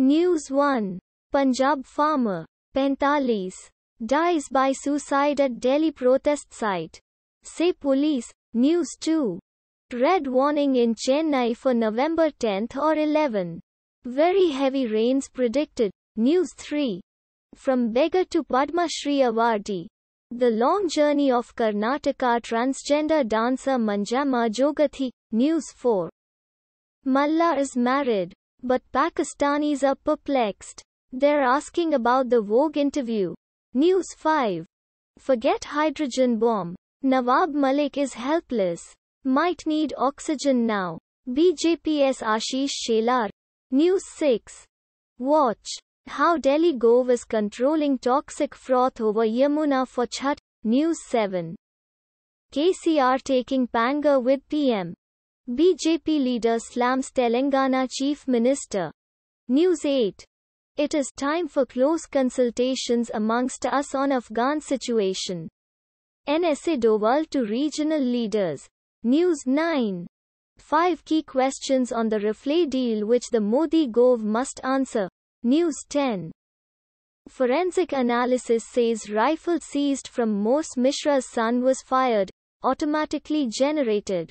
News 1. Punjab farmer, 45, dies by suicide at Delhi protest site. Say police, News 2. Red warning in Chennai for November 10th or 11. Very heavy rains predicted. News 3. From beggar to Padma Shri Awardi. The long journey of Karnataka transgender dancer Manjama Jogathi. News 4. Malla is married. But Pakistanis are perplexed. They're asking about the Vogue interview. News 5. Forget hydrogen bomb. Nawab Malik is helpless. Might need oxygen now. BJP's Ashish Shelar. News 6. Watch. How Delhi Gov is controlling toxic froth over Yamuna for Chhat. News 7. KCR taking Panga with PM. BJP leader slams Telangana Chief Minister. News 8. It is time for close consultations amongst us on Afghan situation. NSA Doval to regional leaders. News 9. Five key questions on the Rafale deal which the Modi Gov must answer. News 10. Forensic analysis says rifle seized from Morse Mishra's son was fired, automatically generated.